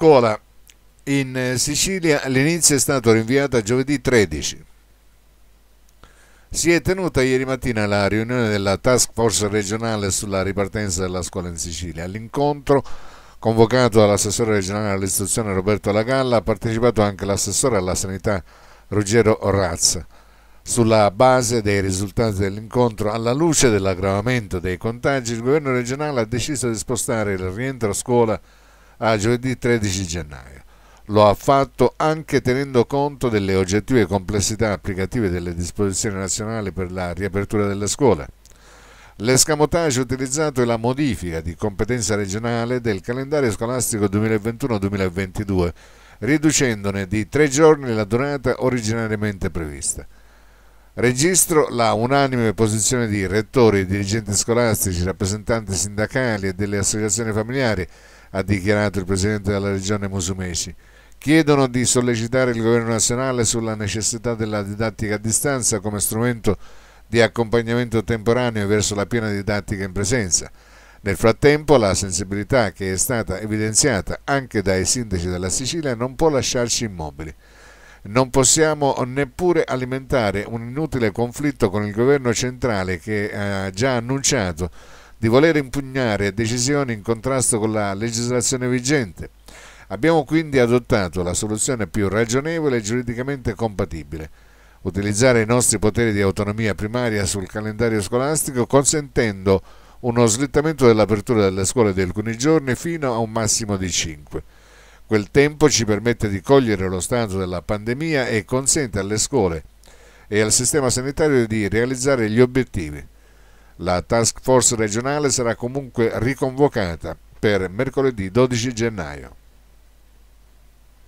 scuola in eh, Sicilia l'inizio è stato rinviato a giovedì 13. Si è tenuta ieri mattina la riunione della task force regionale sulla ripartenza della scuola in Sicilia. All'incontro convocato dall'assessore regionale all'istruzione Roberto Lagalla ha partecipato anche l'assessore alla sanità Ruggero Razza. Sulla base dei risultati dell'incontro, alla luce dell'aggravamento dei contagi, il governo regionale ha deciso di spostare il rientro a scuola a giovedì 13 gennaio. Lo ha fatto anche tenendo conto delle oggettive complessità applicative delle disposizioni nazionali per la riapertura delle scuole. L'escamotage utilizzato è la modifica di competenza regionale del calendario scolastico 2021-2022, riducendone di tre giorni la durata originariamente prevista. Registro la unanime posizione di rettori, dirigenti scolastici, rappresentanti sindacali e delle associazioni familiari, ha dichiarato il presidente della regione Musumeci. Chiedono di sollecitare il governo nazionale sulla necessità della didattica a distanza come strumento di accompagnamento temporaneo verso la piena didattica in presenza. Nel frattempo la sensibilità che è stata evidenziata anche dai sindaci della Sicilia non può lasciarci immobili. Non possiamo neppure alimentare un inutile conflitto con il governo centrale che ha già annunciato di voler impugnare decisioni in contrasto con la legislazione vigente. Abbiamo quindi adottato la soluzione più ragionevole e giuridicamente compatibile. Utilizzare i nostri poteri di autonomia primaria sul calendario scolastico consentendo uno slittamento dell'apertura delle scuole di alcuni giorni fino a un massimo di 5. Quel tempo ci permette di cogliere lo stato della pandemia e consente alle scuole e al sistema sanitario di realizzare gli obiettivi. La task force regionale sarà comunque riconvocata per mercoledì 12 gennaio.